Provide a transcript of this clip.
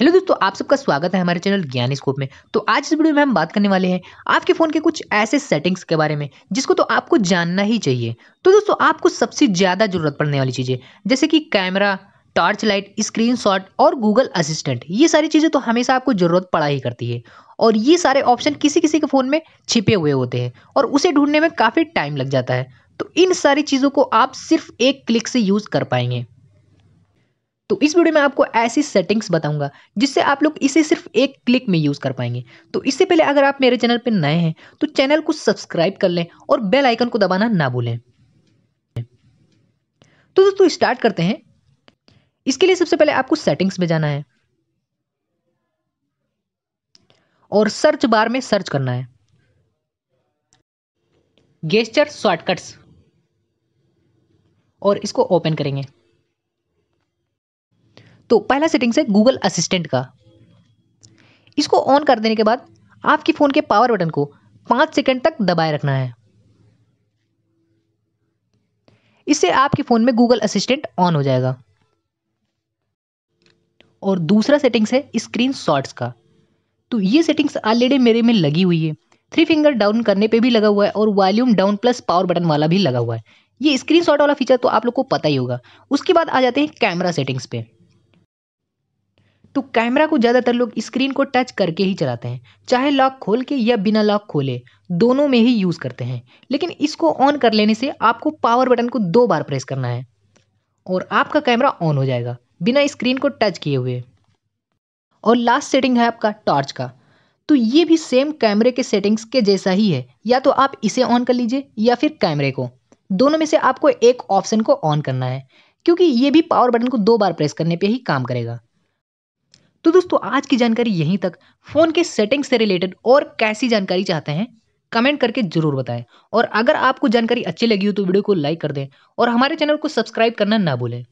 hello दोस्तों आप सबका स्वागत है हमारे चैनल ज्ञान स्कोप में तो आज इस वीडियो में हम बात करने वाले हैं आपके फ़ोन के कुछ ऐसे सेटिंग्स के बारे में जिसको तो आपको जानना ही चाहिए तो दोस्तों आपको सबसे ज़्यादा ज़रूरत पड़ने वाली चीज़ें जैसे कि कैमरा टॉर्च लाइट स्क्रीन और गूगल असिस्टेंट ये सारी चीज़ें तो हमेशा आपको ज़रूरत पड़ा ही करती है और ये सारे ऑप्शन किसी किसी के फ़ोन में छिपे हुए होते हैं और उसे ढूंढने में काफ़ी टाइम लग जाता है तो इन सारी चीज़ों को आप सिर्फ एक क्लिक से यूज़ कर पाएंगे तो इस वीडियो में आपको ऐसी सेटिंग्स बताऊंगा जिससे आप लोग इसे सिर्फ एक क्लिक में यूज़ कर पाएंगे तो इससे पहले अगर आप मेरे चैनल पर नए हैं तो चैनल को सब्सक्राइब कर लें और बेल आइकन को दबाना ना भूलें तो दोस्तों स्टार्ट करते हैं इसके लिए सबसे पहले आपको सेटिंग्स में जाना है और सर्च बार में सर्च करना है गेस्टर शॉर्टकट्स और इसको ओपन करेंगे तो पहला सेटिंग्स है गूगल असिस्टेंट का इसको ऑन कर देने के बाद आपके फ़ोन के पावर बटन को पाँच सेकेंड तक दबाए रखना है इससे आपके फ़ोन में गूगल असिस्टेंट ऑन हो जाएगा और दूसरा सेटिंग्स है स्क्रीन शॉट्स का तो ये सेटिंग्स ऑलरेडी मेरे में लगी हुई है थ्री फिंगर डाउन करने पे भी लगा हुआ है और volume down plus power button वाला भी लगा हुआ है ये स्क्रीन शॉट वाला फीचर तो आप लोग को पता ही होगा उसके बाद आ जाते हैं कैमरा सेटिंग्स पे तो कैमरा को ज़्यादातर लोग स्क्रीन को टच करके ही चलाते हैं चाहे लॉक खोल के या बिना लॉक खोले दोनों में ही यूज़ करते हैं लेकिन इसको ऑन कर लेने से आपको पावर बटन को दो बार प्रेस करना है और आपका कैमरा ऑन हो जाएगा बिना स्क्रीन को टच किए हुए और लास्ट सेटिंग है आपका टॉर्च का तो ये भी सेम कैमरे के सेटिंग्स के जैसा ही है या तो आप इसे ऑन कर लीजिए या फिर कैमरे को दोनों में से आपको एक ऑप्शन को ऑन करना है क्योंकि ये भी पावर बटन को दो बार प्रेस करने पे ही काम करेगा तो दोस्तों आज की जानकारी यहीं तक फ़ोन के सेटिंग से रिलेटेड और कैसी जानकारी चाहते हैं कमेंट करके जरूर बताएं और अगर आपको जानकारी अच्छी लगी हो तो वीडियो को लाइक कर दें और हमारे चैनल को सब्सक्राइब करना ना भूलें